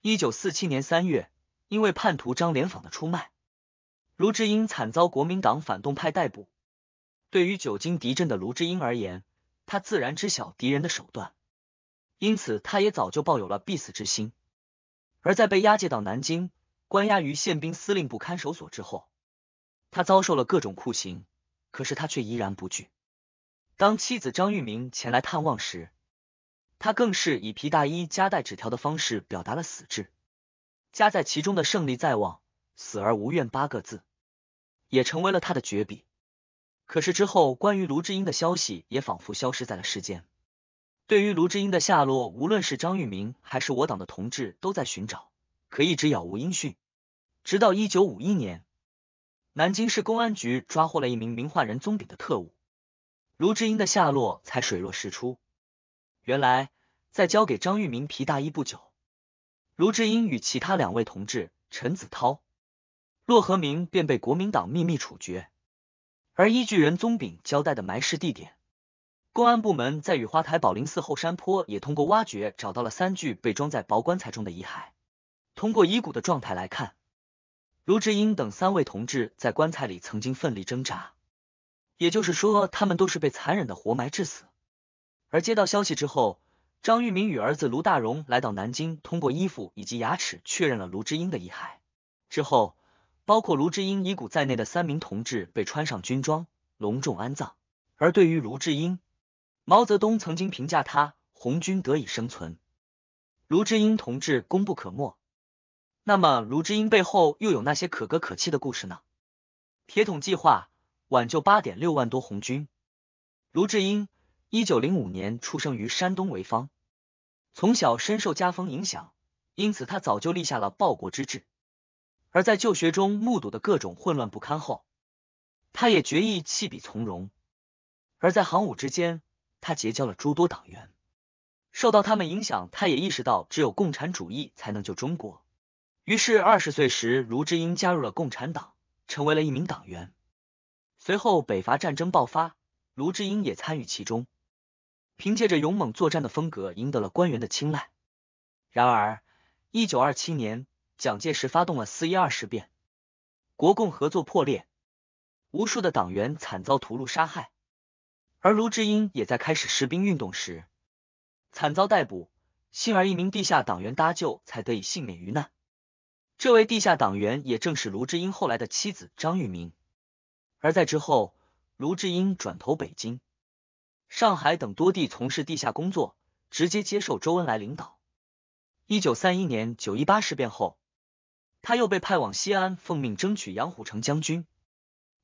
一九四七年三月，因为叛徒张连坊的出卖，卢志英惨遭国民党反动派逮捕。对于久经敌阵的卢志英而言，他自然知晓敌人的手段，因此他也早就抱有了必死之心。而在被押解到南京，关押于宪兵司令部看守所之后，他遭受了各种酷刑，可是他却依然不惧。当妻子张玉明前来探望时，他更是以皮大衣夹带纸条的方式表达了死志，夹在其中的“胜利在望，死而无怨”八个字，也成为了他的绝笔。可是之后，关于卢志英的消息也仿佛消失在了世间。对于卢志英的下落，无论是张玉明还是我党的同志都在寻找，可一直杳无音讯。直到一九五一年，南京市公安局抓获了一名名唤人宗炳的特务，卢志英的下落才水落石出。原来，在交给张玉明皮大衣不久，卢志英与其他两位同志陈子涛、骆和明便被国民党秘密处决。而依据任宗炳交代的埋尸地点，公安部门在雨花台宝林寺后山坡也通过挖掘找到了三具被装在薄棺材中的遗骸。通过遗骨的状态来看，卢志英等三位同志在棺材里曾经奋力挣扎，也就是说，他们都是被残忍的活埋致死。而接到消息之后，张玉明与儿子卢大荣来到南京，通过衣服以及牙齿确认了卢志英的遗骸。之后，包括卢志英遗骨在内的三名同志被穿上军装，隆重安葬。而对于卢志英，毛泽东曾经评价他：“红军得以生存，卢志英同志功不可没。”那么，卢志英背后又有那些可歌可泣的故事呢？铁桶计划挽救八点六万多红军，卢志英。一九零五年出生于山东潍坊，从小深受家风影响，因此他早就立下了报国之志。而在就学中目睹的各种混乱不堪后，他也决意弃笔从戎。而在行伍之间，他结交了诸多党员，受到他们影响，他也意识到只有共产主义才能救中国。于是，二十岁时，卢志英加入了共产党，成为了一名党员。随后，北伐战争爆发，卢志英也参与其中。凭借着勇猛作战的风格，赢得了官员的青睐。然而，一九二七年，蒋介石发动了四一二事变，国共合作破裂，无数的党员惨遭屠戮杀害。而卢志英也在开始士兵运动时惨遭逮捕，幸而一名地下党员搭救，才得以幸免于难。这位地下党员也正是卢志英后来的妻子张玉明。而在之后，卢志英转投北京。上海等多地从事地下工作，直接接受周恩来领导。一九三一年九一八事变后，他又被派往西安，奉命争取杨虎城将军，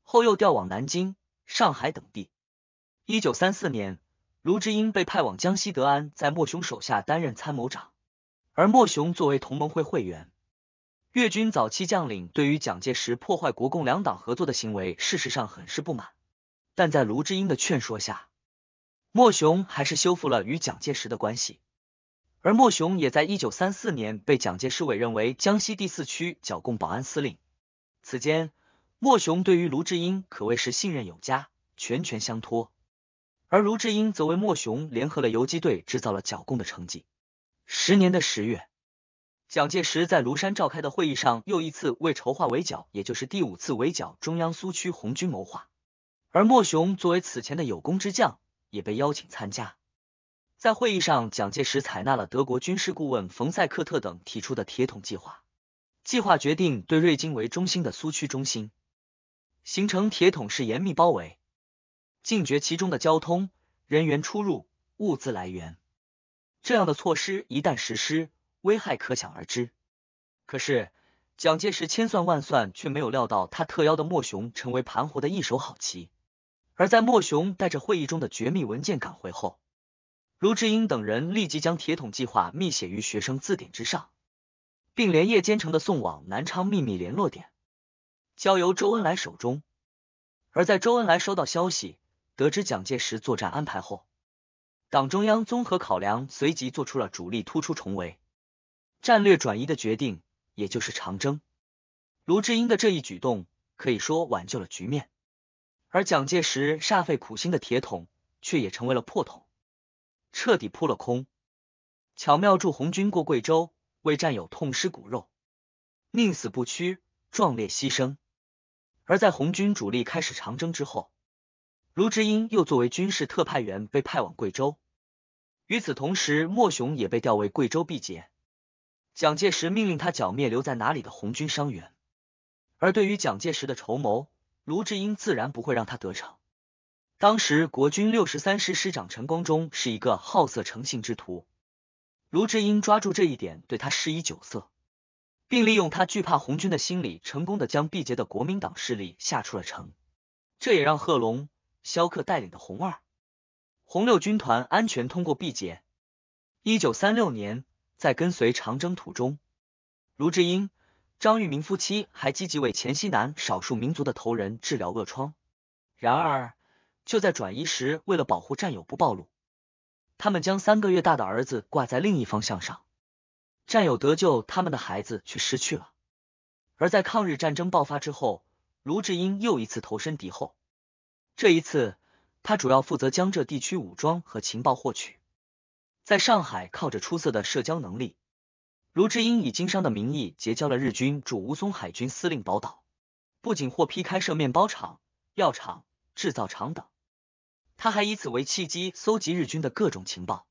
后又调往南京、上海等地。一九三四年，卢志英被派往江西德安，在莫雄手下担任参谋长。而莫雄作为同盟会会员、粤军早期将领，对于蒋介石破坏国共两党合作的行为，事实上很是不满，但在卢志英的劝说下。莫雄还是修复了与蒋介石的关系，而莫雄也在一九三四年被蒋介石委任为江西第四区剿共保安司令。此间，莫雄对于卢志英可谓是信任有加，全权相托，而卢志英则为莫雄联合了游击队，制造了剿共的成绩。十年的十月，蒋介石在庐山召开的会议上，又一次为筹划围剿，也就是第五次围剿中央苏区红军谋划。而莫雄作为此前的有功之将。也被邀请参加，在会议上，蒋介石采纳了德国军事顾问冯塞克特等提出的“铁桶计划”。计划决定对瑞金为中心的苏区中心形成铁桶式严密包围，禁绝其中的交通、人员出入、物资来源。这样的措施一旦实施，危害可想而知。可是，蒋介石千算万算，却没有料到他特邀的莫雄成为盘活的一手好棋。而在莫雄带着会议中的绝密文件赶回后，卢志英等人立即将铁桶计划密写于学生字典之上，并连夜兼程的送往南昌秘密联络点，交由周恩来手中。而在周恩来收到消息，得知蒋介石作战安排后，党中央综合考量，随即做出了主力突出重围、战略转移的决定，也就是长征。卢志英的这一举动可以说挽救了局面。而蒋介石煞费苦心的铁桶，却也成为了破桶，彻底扑了空。巧妙助红军过贵州，为战友痛失骨肉，宁死不屈，壮烈牺牲。而在红军主力开始长征之后，卢之英又作为军事特派员被派往贵州。与此同时，莫雄也被调为贵州毕节。蒋介石命令他剿灭留在哪里的红军伤员。而对于蒋介石的筹谋。卢志英自然不会让他得逞。当时，国军六十三师师长陈光忠是一个好色成性之徒，卢志英抓住这一点，对他施以酒色，并利用他惧怕红军的心理，成功的将毕节的国民党势力吓出了城。这也让贺龙、萧克带领的红二、红六军团安全通过毕节。一九三六年，在跟随长征途中，卢志英。张玉明夫妻还积极为黔西南少数民族的头人治疗恶疮。然而，就在转移时，为了保护战友不暴露，他们将三个月大的儿子挂在另一方向上，战友得救，他们的孩子却失去了。而在抗日战争爆发之后，卢志英又一次投身敌后，这一次他主要负责江浙地区武装和情报获取。在上海，靠着出色的社交能力。卢志英以经商的名义结交了日军驻吴淞海军司令宝岛，不仅获批开设面包厂、药厂、制造厂等，他还以此为契机搜集日军的各种情报。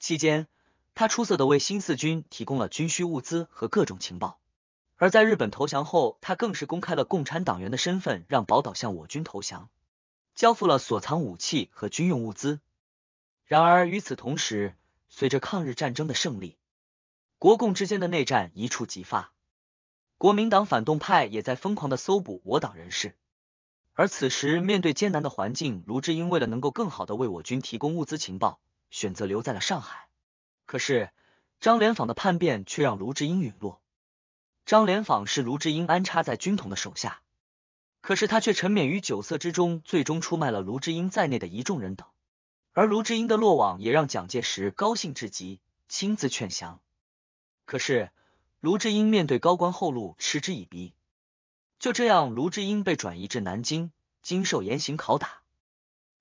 期间，他出色的为新四军提供了军需物资和各种情报。而在日本投降后，他更是公开了共产党员的身份，让宝岛向我军投降，交付了所藏武器和军用物资。然而，与此同时，随着抗日战争的胜利。国共之间的内战一触即发，国民党反动派也在疯狂的搜捕我党人士。而此时，面对艰难的环境，卢志英为了能够更好的为我军提供物资情报，选择留在了上海。可是，张连舫的叛变却让卢志英陨落。张连舫是卢志英安插在军统的手下，可是他却沉湎于酒色之中，最终出卖了卢志英在内的一众人等。而卢志英的落网也让蒋介石高兴至极，亲自劝降。可是，卢志英面对高官厚禄嗤之以鼻。就这样，卢志英被转移至南京，经受严刑拷打。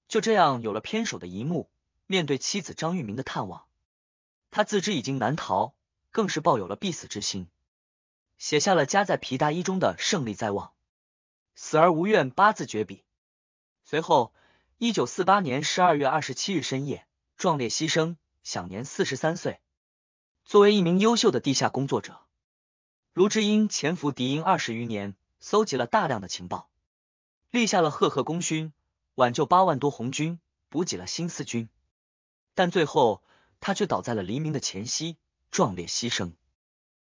就这样，有了偏手的一幕。面对妻子张玉明的探望，他自知已经难逃，更是抱有了必死之心，写下了夹在皮大衣中的“胜利在望，死而无怨”八字绝笔。随后，一九四八年十二月二十七日深夜，壮烈牺牲，享年四十三岁。作为一名优秀的地下工作者，卢志英潜伏敌营二十余年，搜集了大量的情报，立下了赫赫功勋，挽救八万多红军，补给了新四军。但最后，他却倒在了黎明的前夕，壮烈牺牲。